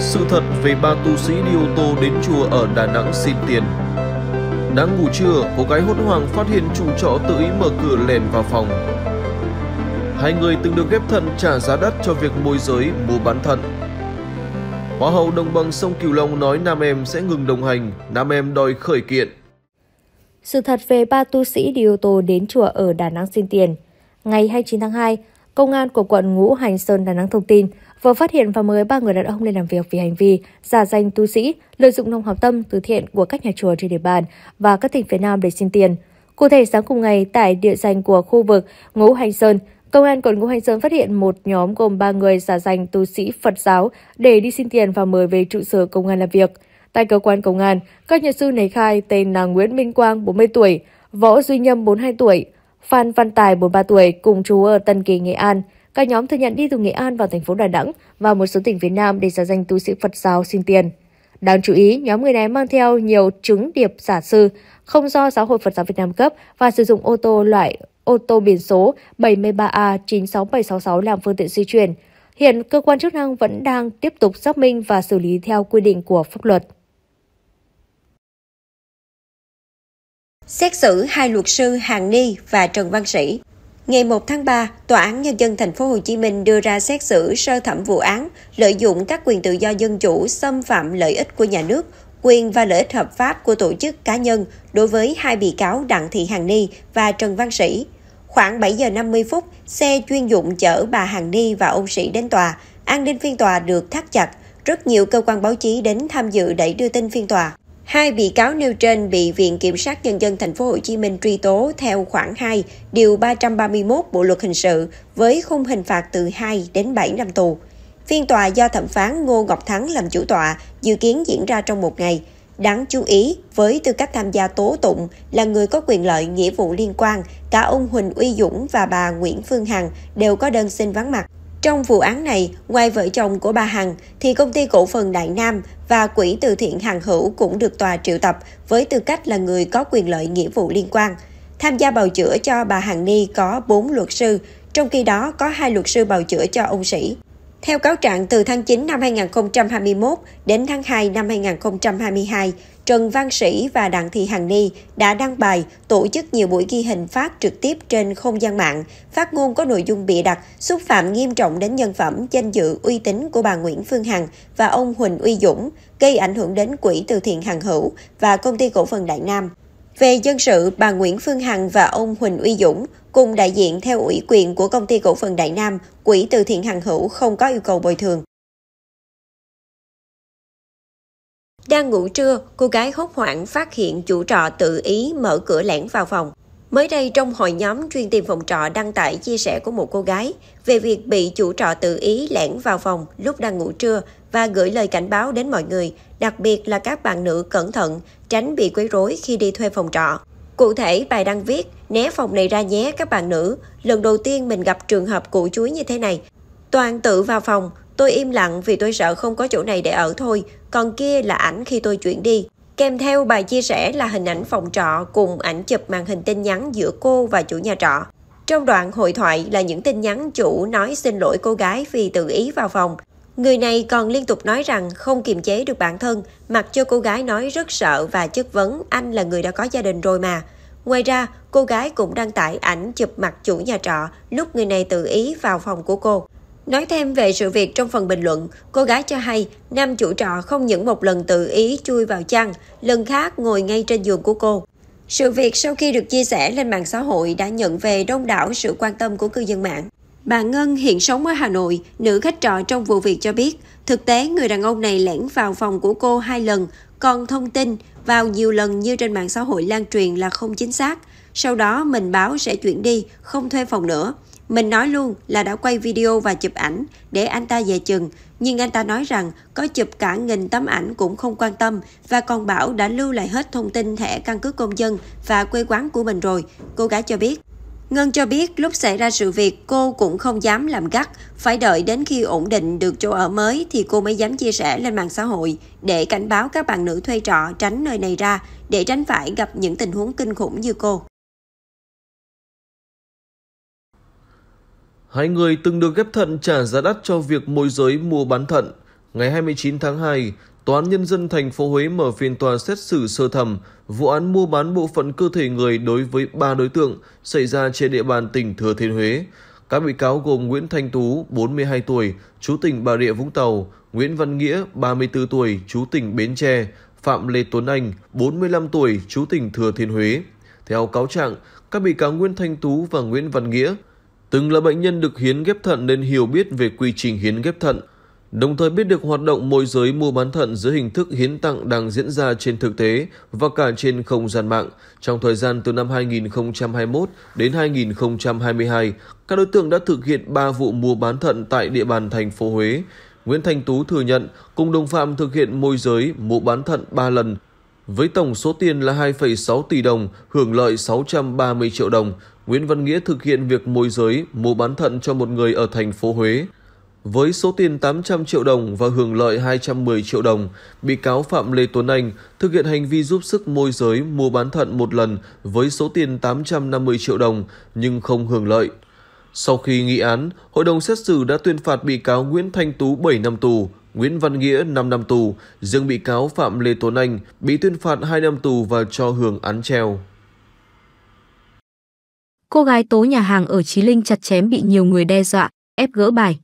Sự thật về ba tu sĩ đi ô tô đến chùa ở Đà Nẵng xin tiền Đang ngủ trưa, cô gái hốt hoảng phát hiện chủ trọ tự ý mở cửa lèn vào phòng Hai người từng được ghép thận trả giá đắt cho việc môi giới mua bán thận Hoa hậu đồng bằng sông Cửu Long nói nam em sẽ ngừng đồng hành, nam em đòi khởi kiện sự thật về ba tu sĩ đi ô tô đến chùa ở Đà Nẵng xin tiền. Ngày 29 tháng 2, Công an của quận Ngũ Hành Sơn Đà Nẵng thông tin vừa phát hiện và mời ba người đàn ông lên làm việc vì hành vi giả danh tu sĩ, lợi dụng lòng hảo tâm từ thiện của các nhà chùa trên địa bàn và các tỉnh phía Nam để xin tiền. Cụ thể sáng cùng ngày tại địa danh của khu vực Ngũ Hành Sơn, Công an quận Ngũ Hành Sơn phát hiện một nhóm gồm ba người giả danh tu sĩ Phật giáo để đi xin tiền và mời về trụ sở công an làm việc. Tại cơ quan công an, các nhà sư này khai tên là Nguyễn Minh Quang, 40 tuổi, Võ Duy Nhâm, 42 tuổi, Phan Văn Tài 43 tuổi cùng chú ở Tân Kỳ, Nghệ An. cả nhóm thừa nhận đi từ Nghệ An vào thành phố Đà Nẵng và một số tỉnh phía Nam để giả danh tu sĩ Phật giáo xin tiền. Đáng chú ý, nhóm người này mang theo nhiều chứng điệp giả sư không do Giáo hội Phật giáo Việt Nam cấp và sử dụng ô tô loại ô tô biển số 73A96766 làm phương tiện di chuyển. Hiện cơ quan chức năng vẫn đang tiếp tục xác minh và xử lý theo quy định của pháp luật. xét xử hai luật sư Hàng Ni và Trần Văn Sĩ. Ngày 1 tháng 3, Tòa án Nhân dân Thành phố Hồ Chí Minh đưa ra xét xử sơ thẩm vụ án lợi dụng các quyền tự do dân chủ xâm phạm lợi ích của nhà nước, quyền và lợi ích hợp pháp của tổ chức cá nhân đối với hai bị cáo Đặng Thị Hàng Ni và Trần Văn Sĩ. Khoảng 7 giờ 50 phút, xe chuyên dụng chở bà Hàng Ni và ông Sĩ đến tòa. An ninh phiên tòa được thắt chặt, rất nhiều cơ quan báo chí đến tham dự để đưa tin phiên tòa. Hai bị cáo nêu trên bị Viện Kiểm sát Nhân dân Thành phố Hồ Chí Minh truy tố theo khoản 2, điều 331 Bộ luật hình sự với khung hình phạt từ 2 đến 7 năm tù. Phiên tòa do thẩm phán Ngô Ngọc Thắng làm chủ tọa, dự kiến diễn ra trong một ngày. Đáng chú ý, với tư cách tham gia tố tụng là người có quyền lợi nghĩa vụ liên quan, cả ông Huỳnh Uy Dũng và bà Nguyễn Phương Hằng đều có đơn xin vắng mặt. Trong vụ án này, ngoài vợ chồng của bà Hằng, thì công ty cổ phần Đại Nam và quỹ từ thiện Hằng Hữu cũng được tòa triệu tập với tư cách là người có quyền lợi nghĩa vụ liên quan. Tham gia bào chữa cho bà Hằng Ni có 4 luật sư, trong khi đó có hai luật sư bào chữa cho ông Sĩ. Theo cáo trạng từ tháng 9 năm 2021 đến tháng 2 năm 2022, Trần Văn Sĩ và Đặng Thị Hằng Ni đã đăng bài tổ chức nhiều buổi ghi hình phát trực tiếp trên không gian mạng, phát ngôn có nội dung bị đặt, xúc phạm nghiêm trọng đến nhân phẩm, danh dự, uy tín của bà Nguyễn Phương Hằng và ông Huỳnh Uy Dũng, gây ảnh hưởng đến Quỹ từ thiện Hằng Hữu và Công ty Cổ phần Đại Nam. Về dân sự, bà Nguyễn Phương Hằng và ông Huỳnh Uy Dũng cùng đại diện theo ủy quyền của Công ty Cổ phần Đại Nam, Quỹ từ thiện Hằng Hữu không có yêu cầu bồi thường. Đang ngủ trưa, cô gái hốt hoảng phát hiện chủ trọ tự ý mở cửa lẻn vào phòng. Mới đây trong hội nhóm chuyên tìm phòng trọ đăng tải chia sẻ của một cô gái về việc bị chủ trọ tự ý lẻn vào phòng lúc đang ngủ trưa và gửi lời cảnh báo đến mọi người, đặc biệt là các bạn nữ cẩn thận, tránh bị quấy rối khi đi thuê phòng trọ. Cụ thể, bài đăng viết, né phòng này ra nhé các bạn nữ, lần đầu tiên mình gặp trường hợp cụ chuối như thế này. Toàn tự vào phòng, Tôi im lặng vì tôi sợ không có chỗ này để ở thôi, còn kia là ảnh khi tôi chuyển đi. Kèm theo bài chia sẻ là hình ảnh phòng trọ cùng ảnh chụp màn hình tin nhắn giữa cô và chủ nhà trọ. Trong đoạn hội thoại là những tin nhắn chủ nói xin lỗi cô gái vì tự ý vào phòng. Người này còn liên tục nói rằng không kiềm chế được bản thân, mặc cho cô gái nói rất sợ và chất vấn anh là người đã có gia đình rồi mà. Ngoài ra, cô gái cũng đăng tải ảnh chụp mặt chủ nhà trọ lúc người này tự ý vào phòng của cô. Nói thêm về sự việc trong phần bình luận, cô gái cho hay nam chủ trọ không những một lần tự ý chui vào chăn, lần khác ngồi ngay trên giường của cô. Sự việc sau khi được chia sẻ lên mạng xã hội đã nhận về đông đảo sự quan tâm của cư dân mạng. Bà Ngân hiện sống ở Hà Nội, nữ khách trọ trong vụ việc cho biết, thực tế người đàn ông này lẻn vào phòng của cô hai lần, còn thông tin vào nhiều lần như trên mạng xã hội lan truyền là không chính xác. Sau đó mình báo sẽ chuyển đi, không thuê phòng nữa. Mình nói luôn là đã quay video và chụp ảnh để anh ta về chừng, nhưng anh ta nói rằng có chụp cả nghìn tấm ảnh cũng không quan tâm và còn bảo đã lưu lại hết thông tin thẻ căn cước công dân và quê quán của mình rồi, cô gái cho biết. Ngân cho biết lúc xảy ra sự việc cô cũng không dám làm gắt, phải đợi đến khi ổn định được chỗ ở mới thì cô mới dám chia sẻ lên mạng xã hội để cảnh báo các bạn nữ thuê trọ tránh nơi này ra để tránh phải gặp những tình huống kinh khủng như cô. Hai người từng được ghép thận trả giá đắt cho việc môi giới mua bán thận. Ngày 29 tháng 2, Tòa án Nhân dân thành phố Huế mở phiên tòa xét xử sơ thẩm vụ án mua bán bộ phận cơ thể người đối với ba đối tượng xảy ra trên địa bàn tỉnh Thừa Thiên Huế. Các bị cáo gồm Nguyễn Thanh Tú, 42 tuổi, chú tỉnh Bà Rịa Vũng Tàu, Nguyễn Văn Nghĩa, 34 tuổi, chú tỉnh Bến Tre, Phạm Lê Tuấn Anh, 45 tuổi, chú tỉnh Thừa Thiên Huế. Theo cáo trạng, các bị cáo Nguyễn Thanh Tú và Nguyễn Văn Nghĩa từng là bệnh nhân được hiến ghép thận nên hiểu biết về quy trình hiến ghép thận, đồng thời biết được hoạt động môi giới mua bán thận dưới hình thức hiến tặng đang diễn ra trên thực tế và cả trên không gian mạng. Trong thời gian từ năm 2021 đến 2022, các đối tượng đã thực hiện 3 vụ mua bán thận tại địa bàn thành phố Huế. Nguyễn Thanh Tú thừa nhận cùng đồng phạm thực hiện môi giới mua bán thận 3 lần với tổng số tiền là 2,6 tỷ đồng, hưởng lợi 630 triệu đồng, Nguyễn Văn Nghĩa thực hiện việc môi giới mua bán thận cho một người ở thành phố Huế. Với số tiền 800 triệu đồng và hưởng lợi 210 triệu đồng, bị cáo Phạm Lê Tuấn Anh thực hiện hành vi giúp sức môi giới mua bán thận một lần với số tiền 850 triệu đồng nhưng không hưởng lợi. Sau khi nghị án, hội đồng xét xử đã tuyên phạt bị cáo Nguyễn Thanh Tú 7 năm tù, Nguyễn Văn Nghĩa 5 năm tù, riêng bị cáo Phạm Lê Tuấn Anh bị tuyên phạt 2 năm tù và cho hưởng án treo. Cô gái tố nhà hàng ở Chí Linh chặt chém bị nhiều người đe dọa, ép gỡ bài.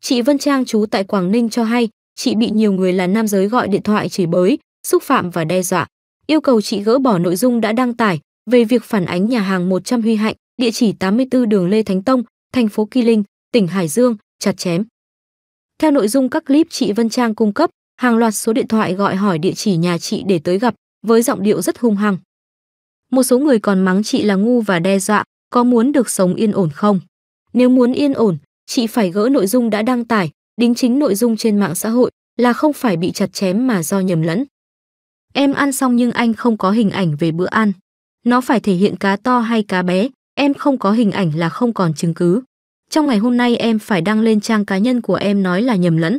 Chị Vân Trang chú tại Quảng Ninh cho hay, chị bị nhiều người là nam giới gọi điện thoại chửi bới, xúc phạm và đe dọa, yêu cầu chị gỡ bỏ nội dung đã đăng tải về việc phản ánh nhà hàng 100 Huy Hạnh, địa chỉ 84 đường Lê Thánh Tông, thành phố Kỳ Linh, tỉnh Hải Dương, chặt chém. Theo nội dung các clip chị Vân Trang cung cấp, hàng loạt số điện thoại gọi hỏi địa chỉ nhà chị để tới gặp, với giọng điệu rất hung hăng. Một số người còn mắng chị là ngu và đe dọa, có muốn được sống yên ổn không? Nếu muốn yên ổn, chị phải gỡ nội dung đã đăng tải, đính chính nội dung trên mạng xã hội là không phải bị chặt chém mà do nhầm lẫn. Em ăn xong nhưng anh không có hình ảnh về bữa ăn. Nó phải thể hiện cá to hay cá bé, em không có hình ảnh là không còn chứng cứ. Trong ngày hôm nay em phải đăng lên trang cá nhân của em nói là nhầm lẫn.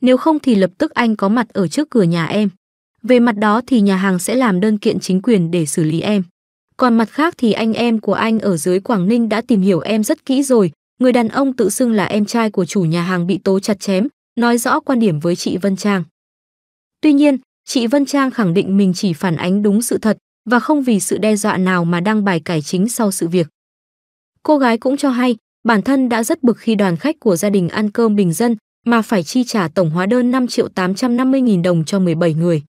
Nếu không thì lập tức anh có mặt ở trước cửa nhà em. Về mặt đó thì nhà hàng sẽ làm đơn kiện chính quyền để xử lý em. Còn mặt khác thì anh em của anh ở dưới Quảng Ninh đã tìm hiểu em rất kỹ rồi, người đàn ông tự xưng là em trai của chủ nhà hàng bị tố chặt chém, nói rõ quan điểm với chị Vân Trang. Tuy nhiên, chị Vân Trang khẳng định mình chỉ phản ánh đúng sự thật và không vì sự đe dọa nào mà đăng bài cải chính sau sự việc. Cô gái cũng cho hay, bản thân đã rất bực khi đoàn khách của gia đình ăn cơm bình dân mà phải chi trả tổng hóa đơn 5 triệu 850 nghìn đồng cho 17 người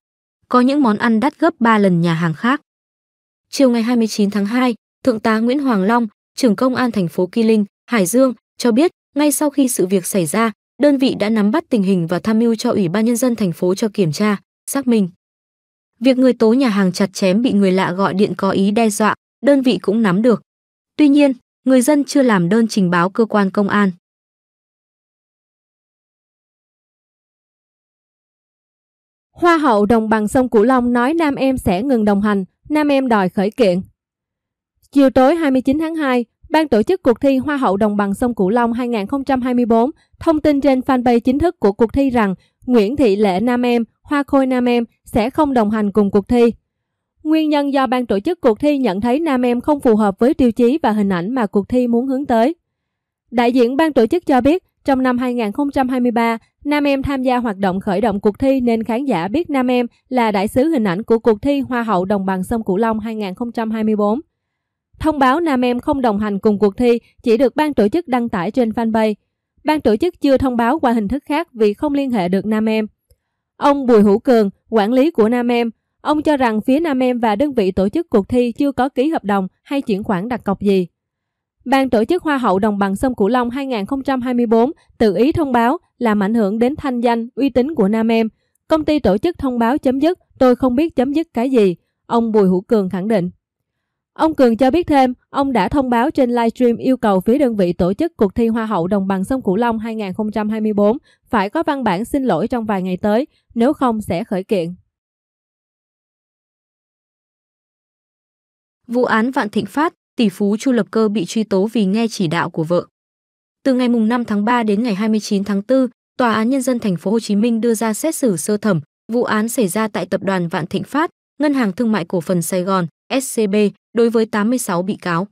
có những món ăn đắt gấp 3 lần nhà hàng khác. Chiều ngày 29 tháng 2, Thượng tá Nguyễn Hoàng Long, trưởng công an thành phố Kỳ Linh, Hải Dương cho biết, ngay sau khi sự việc xảy ra, đơn vị đã nắm bắt tình hình và tham mưu cho Ủy ban nhân dân thành phố cho kiểm tra, xác minh. Việc người tố nhà hàng chặt chém bị người lạ gọi điện có ý đe dọa, đơn vị cũng nắm được. Tuy nhiên, người dân chưa làm đơn trình báo cơ quan công an. Hoa hậu đồng bằng sông Cửu Long nói nam em sẽ ngừng đồng hành, nam em đòi khởi kiện. Chiều tối 29 tháng 2, Ban tổ chức cuộc thi Hoa hậu đồng bằng sông Cửu Long 2024 thông tin trên fanpage chính thức của cuộc thi rằng Nguyễn Thị Lệ Nam Em, Hoa Khôi Nam Em sẽ không đồng hành cùng cuộc thi. Nguyên nhân do ban tổ chức cuộc thi nhận thấy Nam Em không phù hợp với tiêu chí và hình ảnh mà cuộc thi muốn hướng tới. Đại diện ban tổ chức cho biết, trong năm 2023, Nam em tham gia hoạt động khởi động cuộc thi nên khán giả biết Nam em là đại sứ hình ảnh của cuộc thi Hoa hậu Đồng bằng sông Cửu Long 2024. Thông báo Nam em không đồng hành cùng cuộc thi chỉ được ban tổ chức đăng tải trên fanpage. Ban tổ chức chưa thông báo qua hình thức khác vì không liên hệ được Nam em. Ông Bùi Hữu Cường, quản lý của Nam em, ông cho rằng phía Nam em và đơn vị tổ chức cuộc thi chưa có ký hợp đồng hay chuyển khoản đặt cọc gì. Ban tổ chức Hoa hậu Đồng bằng sông Cửu Long 2024 tự ý thông báo làm ảnh hưởng đến thanh danh, uy tín của Nam Em. Công ty tổ chức thông báo chấm dứt, tôi không biết chấm dứt cái gì, ông Bùi Hữu Cường khẳng định. Ông Cường cho biết thêm, ông đã thông báo trên livestream yêu cầu phía đơn vị tổ chức cuộc thi Hoa hậu Đồng bằng sông Cửu Long 2024 phải có văn bản xin lỗi trong vài ngày tới, nếu không sẽ khởi kiện. Vụ án Vạn Thịnh Phát tỷ phú Chu Lập Cơ bị truy tố vì nghe chỉ đạo của vợ. Từ ngày mùng 5 tháng 3 đến ngày 29 tháng 4, Tòa án nhân dân thành phố Hồ Chí Minh đưa ra xét xử sơ thẩm vụ án xảy ra tại tập đoàn Vạn Thịnh Phát, Ngân hàng Thương mại Cổ phần Sài Gòn, SCB đối với 86 bị cáo.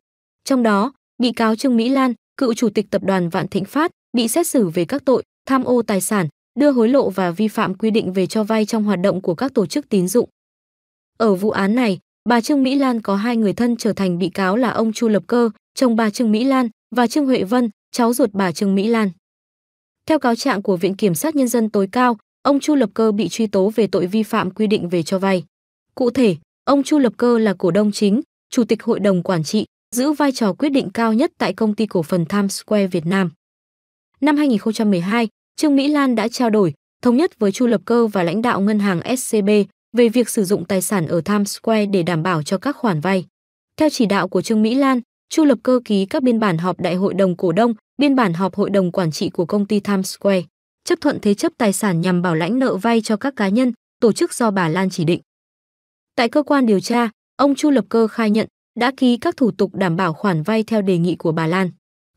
Trong đó, bị cáo Trương Mỹ Lan, cựu chủ tịch tập đoàn Vạn Thịnh Phát, bị xét xử về các tội tham ô tài sản, đưa hối lộ và vi phạm quy định về cho vay trong hoạt động của các tổ chức tín dụng. Ở vụ án này, bà Trương Mỹ Lan có hai người thân trở thành bị cáo là ông Chu Lập Cơ, chồng bà Trương Mỹ Lan và Trương Huệ Vân, cháu ruột bà Trương Mỹ Lan. Theo cáo trạng của Viện Kiểm sát Nhân dân tối cao, ông Chu Lập Cơ bị truy tố về tội vi phạm quy định về cho vay. Cụ thể, ông Chu Lập Cơ là cổ đông chính, chủ tịch hội đồng quản trị, giữ vai trò quyết định cao nhất tại công ty cổ phần Times Square Việt Nam. Năm 2012, Trương Mỹ Lan đã trao đổi, thống nhất với Chu Lập Cơ và lãnh đạo ngân hàng SCB về việc sử dụng tài sản ở Times Square để đảm bảo cho các khoản vay. Theo chỉ đạo của Trương Mỹ Lan, Chu lập cơ ký các biên bản họp đại hội đồng cổ đông, biên bản họp hội đồng quản trị của công ty Times Square, chấp thuận thế chấp tài sản nhằm bảo lãnh nợ vay cho các cá nhân, tổ chức do bà Lan chỉ định. Tại cơ quan điều tra, ông Chu lập cơ khai nhận đã ký các thủ tục đảm bảo khoản vay theo đề nghị của bà Lan.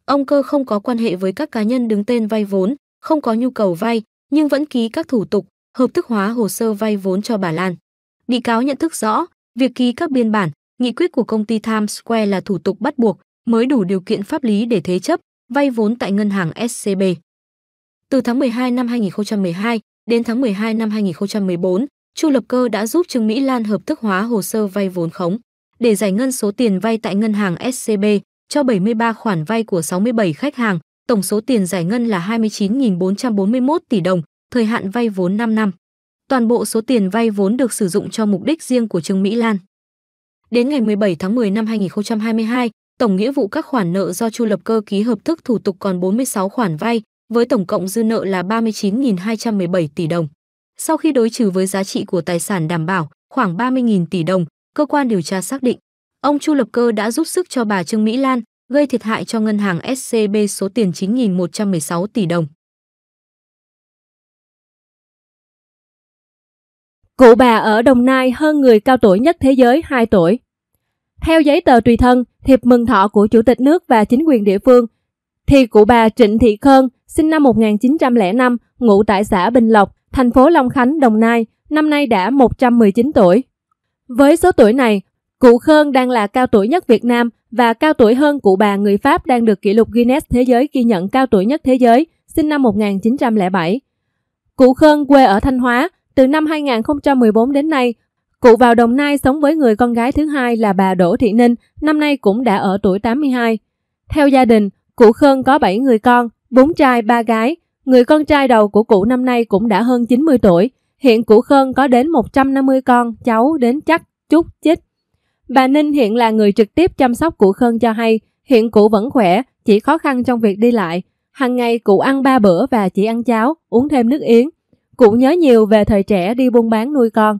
Ông cơ không có quan hệ với các cá nhân đứng tên vay vốn, không có nhu cầu vay, nhưng vẫn ký các thủ tục, hợp thức hóa hồ sơ vay vốn cho bà Lan. Bị cáo nhận thức rõ, việc ký các biên bản, nghị quyết của công ty Times Square là thủ tục bắt buộc, mới đủ điều kiện pháp lý để thế chấp, vay vốn tại ngân hàng SCB. Từ tháng 12 năm 2012 đến tháng 12 năm 2014, Chu Lập Cơ đã giúp Trương Mỹ Lan hợp thức hóa hồ sơ vay vốn khống để giải ngân số tiền vay tại ngân hàng SCB cho 73 khoản vay của 67 khách hàng, tổng số tiền giải ngân là 29.441 tỷ đồng, thời hạn vay vốn 5 năm. Toàn bộ số tiền vay vốn được sử dụng cho mục đích riêng của Trương Mỹ Lan. Đến ngày 17 tháng 10 năm 2022, tổng nghĩa vụ các khoản nợ do Chu Lập Cơ ký hợp thức thủ tục còn 46 khoản vay, với tổng cộng dư nợ là 39.217 tỷ đồng. Sau khi đối trừ với giá trị của tài sản đảm bảo, khoảng 30.000 tỷ đồng, cơ quan điều tra xác định, ông Chu Lập Cơ đã giúp sức cho bà Trương Mỹ Lan, gây thiệt hại cho ngân hàng SCB số tiền 9.116 tỷ đồng. Cụ bà ở Đồng Nai hơn người cao tuổi nhất thế giới 2 tuổi. Theo giấy tờ tùy thân, thiệp mừng thọ của Chủ tịch nước và chính quyền địa phương, thì cụ bà Trịnh Thị Khơn, sinh năm 1905, ngụ tại xã Bình Lộc, thành phố Long Khánh, Đồng Nai, năm nay đã 119 tuổi. Với số tuổi này, cụ Khơn đang là cao tuổi nhất Việt Nam và cao tuổi hơn cụ bà người Pháp đang được kỷ lục Guinness Thế giới ghi nhận cao tuổi nhất thế giới, sinh năm 1907. Cụ Khơn quê ở Thanh Hóa, từ năm 2014 đến nay, cụ vào Đồng Nai sống với người con gái thứ hai là bà Đỗ Thị Ninh, năm nay cũng đã ở tuổi 82. Theo gia đình, cụ Khơn có 7 người con, 4 trai, 3 gái. Người con trai đầu của cụ năm nay cũng đã hơn 90 tuổi. Hiện cụ Khơn có đến 150 con, cháu đến chắc, chút, chích. Bà Ninh hiện là người trực tiếp chăm sóc cụ Khơn cho hay, hiện cụ vẫn khỏe, chỉ khó khăn trong việc đi lại. Hằng ngày cụ ăn ba bữa và chỉ ăn cháo, uống thêm nước yến. Cũng nhớ nhiều về thời trẻ đi buôn bán nuôi con.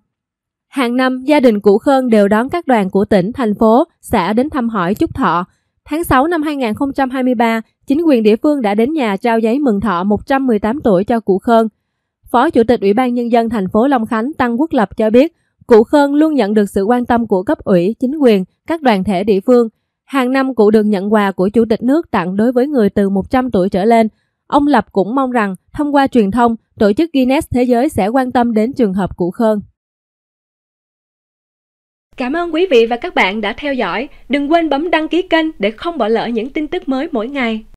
Hàng năm, gia đình Cụ Khơn đều đón các đoàn của tỉnh, thành phố, xã đến thăm hỏi chúc thọ. Tháng 6 năm 2023, chính quyền địa phương đã đến nhà trao giấy mừng thọ 118 tuổi cho Cụ Khơn. Phó Chủ tịch Ủy ban Nhân dân thành phố Long Khánh Tăng Quốc Lập cho biết, Cụ Khơn luôn nhận được sự quan tâm của cấp ủy, chính quyền, các đoàn thể địa phương. Hàng năm cụ được nhận quà của Chủ tịch nước tặng đối với người từ 100 tuổi trở lên – Ông Lập cũng mong rằng thông qua truyền thông, tổ chức Guinness Thế giới sẽ quan tâm đến trường hợp của Khơn. Cảm ơn quý vị và các bạn đã theo dõi. Đừng quên bấm đăng ký kênh để không bỏ lỡ những tin tức mới mỗi ngày.